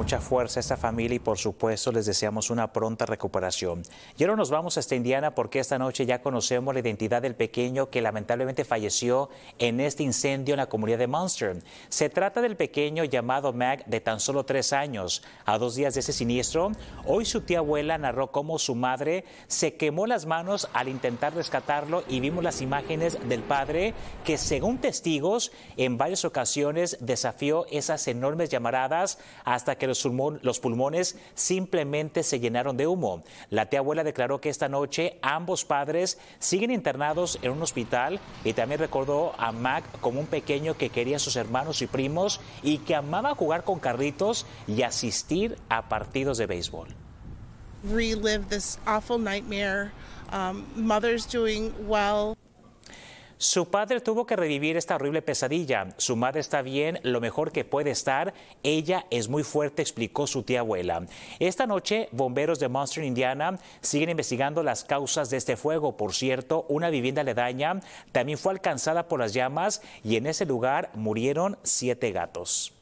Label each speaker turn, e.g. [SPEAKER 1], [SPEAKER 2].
[SPEAKER 1] mucha fuerza a esta familia y por supuesto les deseamos una pronta recuperación. Y ahora nos vamos a esta Indiana porque esta noche ya conocemos la identidad del pequeño que lamentablemente falleció en este incendio en la comunidad de Munster. Se trata del pequeño llamado Mac de tan solo tres años. A dos días de ese siniestro, hoy su tía abuela narró cómo su madre se quemó las manos al intentar rescatarlo y vimos las imágenes del padre que según testigos en varias ocasiones desafió esas enormes llamaradas hasta que los, pulmones simplemente se llenaron de humo. La tía abuela declaró que esta noche ambos padres siguen internados en un hospital y también recordó a Mac como un pequeño que quería a sus hermanos y primos y que amaba jugar con carritos y asistir a partidos de béisbol.
[SPEAKER 2] Relive this awful nightmare. Um, mother's doing well.
[SPEAKER 1] Su padre tuvo que revivir esta horrible pesadilla. Su madre está bien, lo mejor que puede estar. Ella es muy fuerte, explicó su tía abuela. Esta noche, bomberos de Monster Indiana, siguen investigando las causas de este fuego. Por cierto, una vivienda aledaña también fue alcanzada por las llamas y en ese lugar murieron siete gatos.